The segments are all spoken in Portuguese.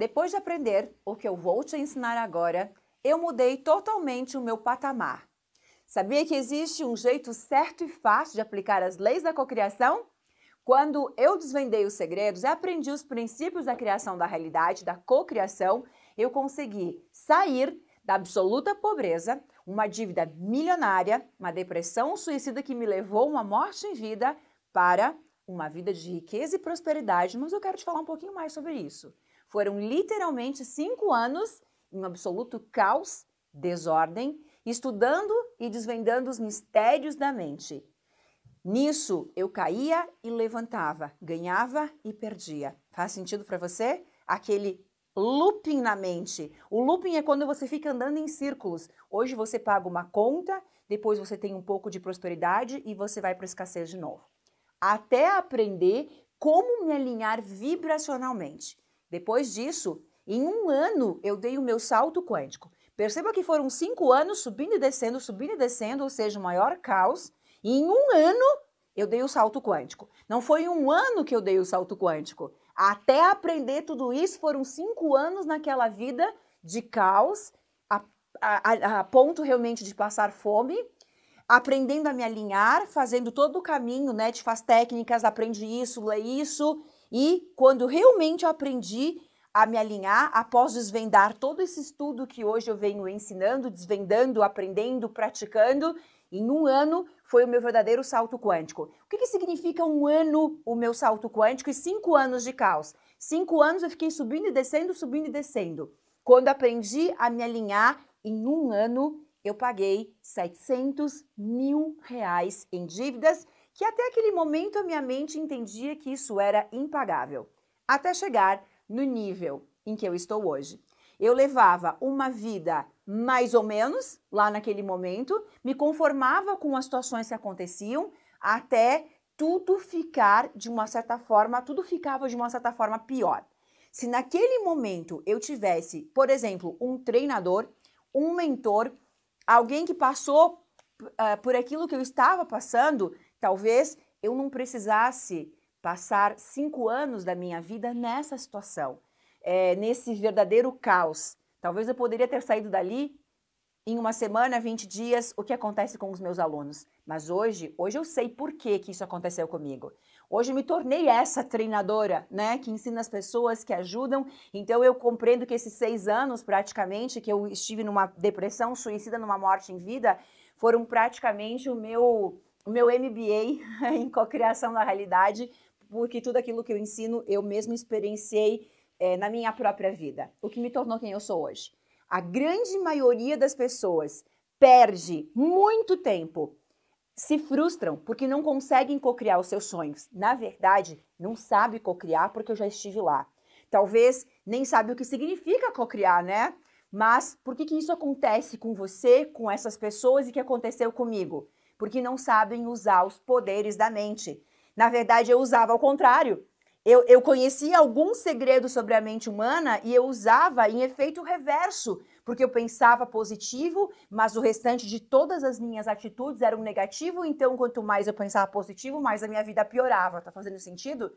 Depois de aprender o que eu vou te ensinar agora, eu mudei totalmente o meu patamar. Sabia que existe um jeito certo e fácil de aplicar as leis da cocriação? Quando eu desvendei os segredos e aprendi os princípios da criação da realidade, da cocriação, eu consegui sair da absoluta pobreza, uma dívida milionária, uma depressão suicida que me levou uma morte em vida para uma vida de riqueza e prosperidade, mas eu quero te falar um pouquinho mais sobre isso. Foram literalmente cinco anos em um absoluto caos, desordem, estudando e desvendando os mistérios da mente. Nisso eu caía e levantava, ganhava e perdia. Faz sentido para você? Aquele looping na mente. O looping é quando você fica andando em círculos. Hoje você paga uma conta, depois você tem um pouco de prosperidade e você vai para escassez de novo. Até aprender como me alinhar vibracionalmente. Depois disso, em um ano, eu dei o meu salto quântico. Perceba que foram cinco anos subindo e descendo, subindo e descendo, ou seja, o maior caos. E em um ano, eu dei o salto quântico. Não foi um ano que eu dei o salto quântico. Até aprender tudo isso, foram cinco anos naquela vida de caos, a, a, a ponto realmente de passar fome, aprendendo a me alinhar, fazendo todo o caminho, né? Te faz técnicas, aprende isso, lê isso, e quando realmente eu aprendi a me alinhar, após desvendar todo esse estudo que hoje eu venho ensinando, desvendando, aprendendo, praticando, em um ano foi o meu verdadeiro salto quântico. O que, que significa um ano o meu salto quântico e cinco anos de caos? Cinco anos eu fiquei subindo e descendo, subindo e descendo. Quando aprendi a me alinhar, em um ano eu paguei 700 mil reais em dívidas que até aquele momento a minha mente entendia que isso era impagável, até chegar no nível em que eu estou hoje. Eu levava uma vida mais ou menos lá naquele momento, me conformava com as situações que aconteciam até tudo ficar de uma certa forma, tudo ficava de uma certa forma pior. Se naquele momento eu tivesse, por exemplo, um treinador, um mentor, alguém que passou uh, por aquilo que eu estava passando, Talvez eu não precisasse passar cinco anos da minha vida nessa situação, é, nesse verdadeiro caos. Talvez eu poderia ter saído dali em uma semana, 20 dias, o que acontece com os meus alunos. Mas hoje, hoje eu sei por que, que isso aconteceu comigo. Hoje eu me tornei essa treinadora, né, que ensina as pessoas, que ajudam. Então eu compreendo que esses seis anos, praticamente, que eu estive numa depressão suicida, numa morte em vida, foram praticamente o meu o meu MBA em cocriação da realidade, porque tudo aquilo que eu ensino eu mesmo experienciei é, na minha própria vida, o que me tornou quem eu sou hoje. A grande maioria das pessoas perde muito tempo, se frustram porque não conseguem cocriar os seus sonhos. Na verdade, não sabe cocriar porque eu já estive lá. Talvez nem sabe o que significa cocriar, né? Mas por que, que isso acontece com você, com essas pessoas e que aconteceu comigo? porque não sabem usar os poderes da mente. Na verdade, eu usava ao contrário. Eu, eu conhecia algum segredo sobre a mente humana e eu usava em efeito reverso, porque eu pensava positivo, mas o restante de todas as minhas atitudes eram negativo, então quanto mais eu pensava positivo, mais a minha vida piorava. Tá fazendo sentido?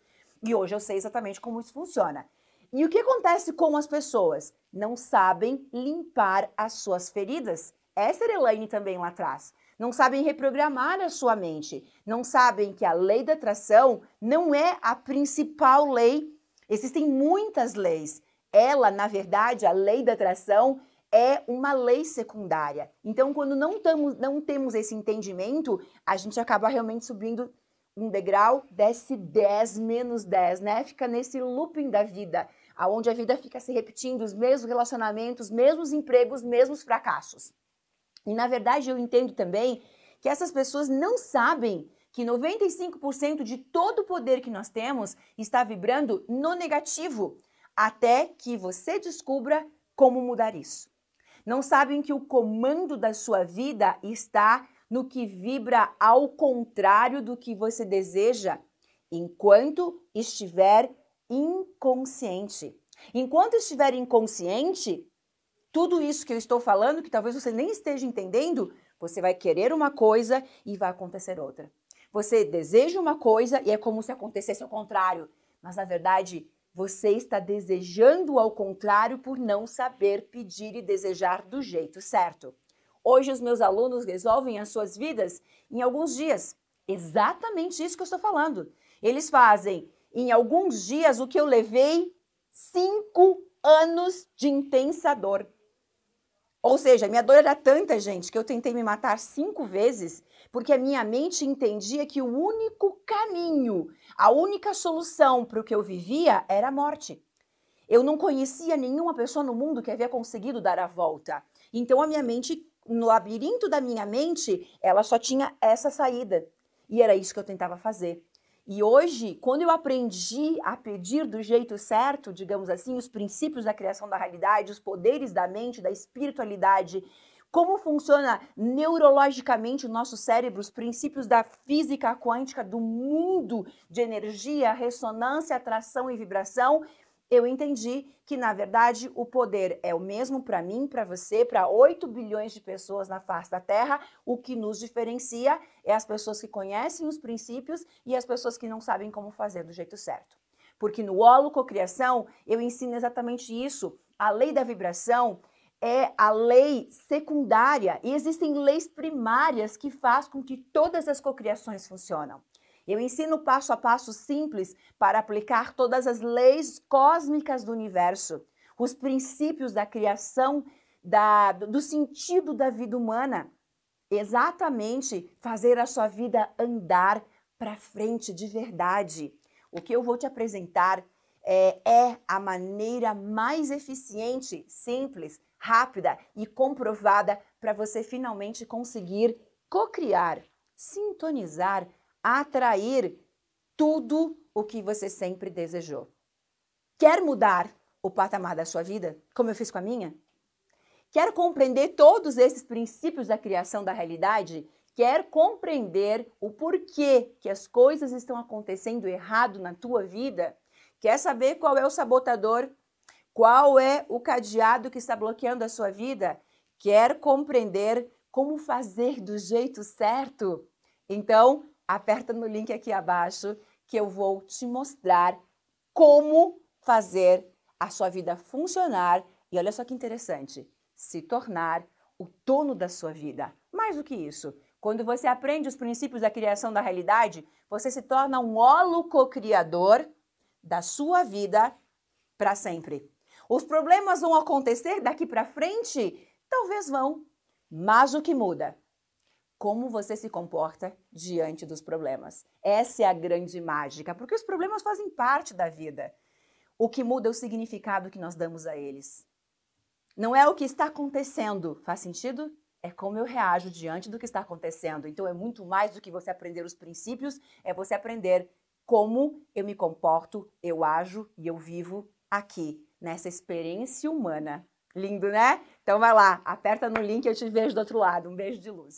E hoje eu sei exatamente como isso funciona. E o que acontece com as pessoas? Não sabem limpar as suas feridas. Essa era a Elaine também lá atrás não sabem reprogramar a sua mente, não sabem que a lei da atração não é a principal lei. Existem muitas leis. Ela, na verdade, a lei da atração é uma lei secundária. Então, quando não, tamo, não temos esse entendimento, a gente acaba realmente subindo um degrau, desce 10 menos 10, né? Fica nesse looping da vida, aonde a vida fica se repetindo, os mesmos relacionamentos, mesmos empregos, mesmos fracassos. E na verdade eu entendo também que essas pessoas não sabem que 95% de todo o poder que nós temos está vibrando no negativo, até que você descubra como mudar isso. Não sabem que o comando da sua vida está no que vibra ao contrário do que você deseja, enquanto estiver inconsciente. Enquanto estiver inconsciente, tudo isso que eu estou falando, que talvez você nem esteja entendendo, você vai querer uma coisa e vai acontecer outra. Você deseja uma coisa e é como se acontecesse o contrário, mas na verdade você está desejando ao contrário por não saber pedir e desejar do jeito certo. Hoje os meus alunos resolvem as suas vidas em alguns dias. Exatamente isso que eu estou falando. Eles fazem em alguns dias o que eu levei cinco anos de intensa dor. Ou seja, minha dor era tanta, gente, que eu tentei me matar cinco vezes, porque a minha mente entendia que o único caminho, a única solução para o que eu vivia era a morte. Eu não conhecia nenhuma pessoa no mundo que havia conseguido dar a volta. Então a minha mente, no labirinto da minha mente, ela só tinha essa saída. E era isso que eu tentava fazer. E hoje, quando eu aprendi a pedir do jeito certo, digamos assim, os princípios da criação da realidade, os poderes da mente, da espiritualidade, como funciona neurologicamente o nosso cérebro, os princípios da física quântica, do mundo de energia, ressonância, atração e vibração, eu entendi que, na verdade, o poder é o mesmo para mim, para você, para 8 bilhões de pessoas na face da Terra. O que nos diferencia é as pessoas que conhecem os princípios e as pessoas que não sabem como fazer do jeito certo. Porque no Cocriação eu ensino exatamente isso. A lei da vibração é a lei secundária e existem leis primárias que faz com que todas as cocriações funcionam. Eu ensino passo a passo simples para aplicar todas as leis cósmicas do universo, os princípios da criação, da, do sentido da vida humana. Exatamente fazer a sua vida andar para frente de verdade. O que eu vou te apresentar é, é a maneira mais eficiente, simples, rápida e comprovada para você finalmente conseguir co-criar, sintonizar atrair tudo o que você sempre desejou. Quer mudar o patamar da sua vida, como eu fiz com a minha? Quer compreender todos esses princípios da criação da realidade? Quer compreender o porquê que as coisas estão acontecendo errado na tua vida? Quer saber qual é o sabotador? Qual é o cadeado que está bloqueando a sua vida? Quer compreender como fazer do jeito certo? Então, aperta no link aqui abaixo que eu vou te mostrar como fazer a sua vida funcionar e olha só que interessante, se tornar o dono da sua vida. Mais do que isso, quando você aprende os princípios da criação da realidade, você se torna um holococriador da sua vida para sempre. Os problemas vão acontecer daqui para frente? Talvez vão, mas o que muda como você se comporta diante dos problemas. Essa é a grande mágica, porque os problemas fazem parte da vida. O que muda é o significado que nós damos a eles. Não é o que está acontecendo, faz sentido? É como eu reajo diante do que está acontecendo. Então é muito mais do que você aprender os princípios, é você aprender como eu me comporto, eu ajo e eu vivo aqui, nessa experiência humana. Lindo, né? Então vai lá, aperta no link e eu te vejo do outro lado. Um beijo de luz.